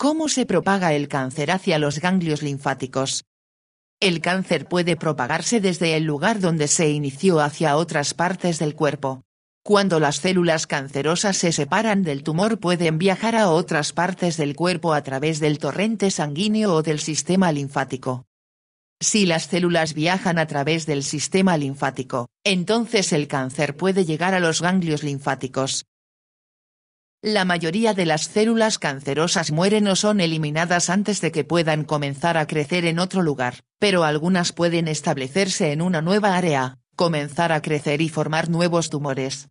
¿Cómo se propaga el cáncer hacia los ganglios linfáticos? El cáncer puede propagarse desde el lugar donde se inició hacia otras partes del cuerpo. Cuando las células cancerosas se separan del tumor pueden viajar a otras partes del cuerpo a través del torrente sanguíneo o del sistema linfático. Si las células viajan a través del sistema linfático, entonces el cáncer puede llegar a los ganglios linfáticos, la mayoría de las células cancerosas mueren o son eliminadas antes de que puedan comenzar a crecer en otro lugar, pero algunas pueden establecerse en una nueva área, comenzar a crecer y formar nuevos tumores.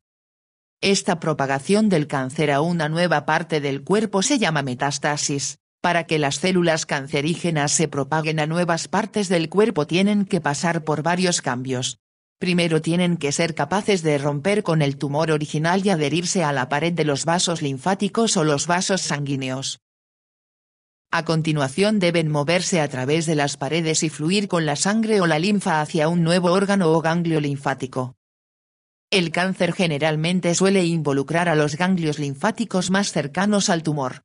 Esta propagación del cáncer a una nueva parte del cuerpo se llama metástasis. Para que las células cancerígenas se propaguen a nuevas partes del cuerpo tienen que pasar por varios cambios, Primero tienen que ser capaces de romper con el tumor original y adherirse a la pared de los vasos linfáticos o los vasos sanguíneos. A continuación deben moverse a través de las paredes y fluir con la sangre o la linfa hacia un nuevo órgano o ganglio linfático. El cáncer generalmente suele involucrar a los ganglios linfáticos más cercanos al tumor.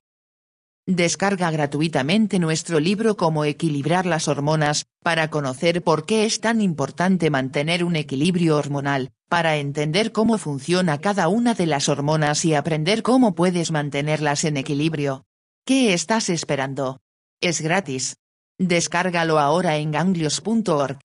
Descarga gratuitamente nuestro libro Cómo equilibrar las hormonas, para conocer por qué es tan importante mantener un equilibrio hormonal, para entender cómo funciona cada una de las hormonas y aprender cómo puedes mantenerlas en equilibrio. ¿Qué estás esperando? Es gratis. Descárgalo ahora en ganglios.org.